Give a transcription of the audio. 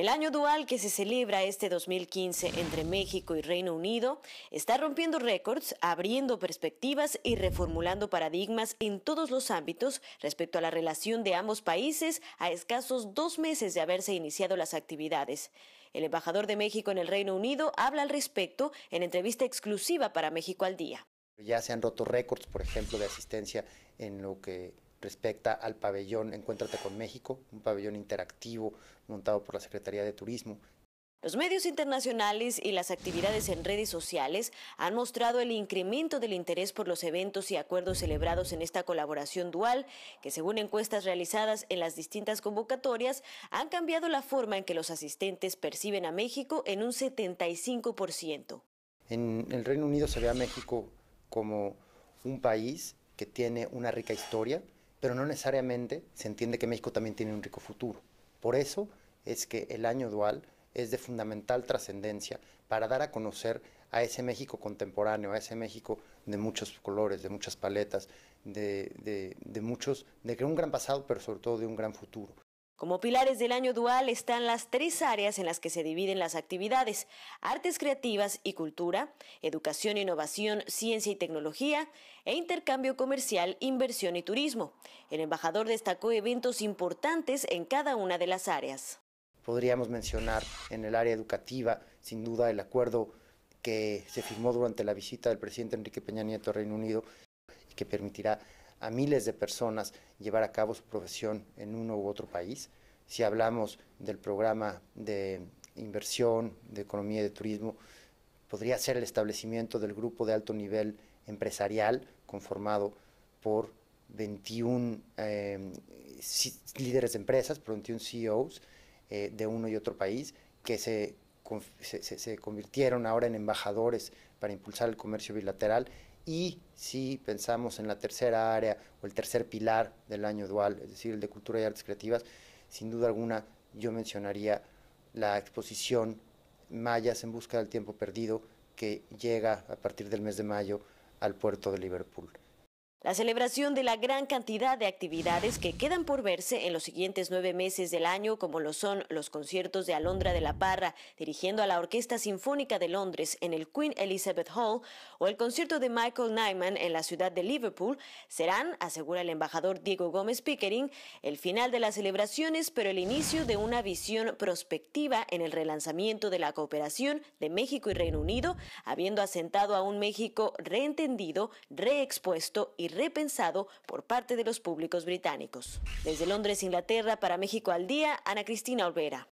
El año dual que se celebra este 2015 entre México y Reino Unido está rompiendo récords, abriendo perspectivas y reformulando paradigmas en todos los ámbitos respecto a la relación de ambos países a escasos dos meses de haberse iniciado las actividades. El embajador de México en el Reino Unido habla al respecto en entrevista exclusiva para México al Día. Ya se han roto récords, por ejemplo, de asistencia en lo que respecta al pabellón Encuéntrate con México, un pabellón interactivo montado por la Secretaría de Turismo. Los medios internacionales y las actividades en redes sociales han mostrado el incremento del interés por los eventos y acuerdos celebrados en esta colaboración dual, que según encuestas realizadas en las distintas convocatorias, han cambiado la forma en que los asistentes perciben a México en un 75%. En el Reino Unido se ve a México como un país que tiene una rica historia, pero no necesariamente se entiende que México también tiene un rico futuro. Por eso es que el año dual es de fundamental trascendencia para dar a conocer a ese México contemporáneo, a ese México de muchos colores, de muchas paletas, de, de muchos, de un gran pasado, pero sobre todo de un gran futuro. Como pilares del año dual están las tres áreas en las que se dividen las actividades, artes creativas y cultura, educación, e innovación, ciencia y tecnología, e intercambio comercial, inversión y turismo. El embajador destacó eventos importantes en cada una de las áreas. Podríamos mencionar en el área educativa, sin duda, el acuerdo que se firmó durante la visita del presidente Enrique Peña Nieto al Reino Unido que permitirá a miles de personas llevar a cabo su profesión en uno u otro país. Si hablamos del programa de inversión, de economía y de turismo, podría ser el establecimiento del grupo de alto nivel empresarial conformado por 21 em, líderes de empresas, por 21 CEOs eh, de uno y otro país, que se convirtieron ahora en embajadores para impulsar el comercio bilateral y si pensamos en la tercera área o el tercer pilar del año dual, es decir, el de cultura y artes creativas, sin duda alguna yo mencionaría la exposición Mayas en busca del tiempo perdido que llega a partir del mes de mayo al puerto de Liverpool. La celebración de la gran cantidad de actividades que quedan por verse en los siguientes nueve meses del año, como lo son los conciertos de Alondra de la Parra, dirigiendo a la Orquesta Sinfónica de Londres en el Queen Elizabeth Hall, o el concierto de Michael Nyman en la ciudad de Liverpool, serán, asegura el embajador Diego Gómez Pickering, el final de las celebraciones, pero el inicio de una visión prospectiva en el relanzamiento de la cooperación de México y Reino Unido, habiendo asentado a un México reentendido, reexpuesto y repensado por parte de los públicos británicos. Desde Londres, Inglaterra, para México al día, Ana Cristina Olvera.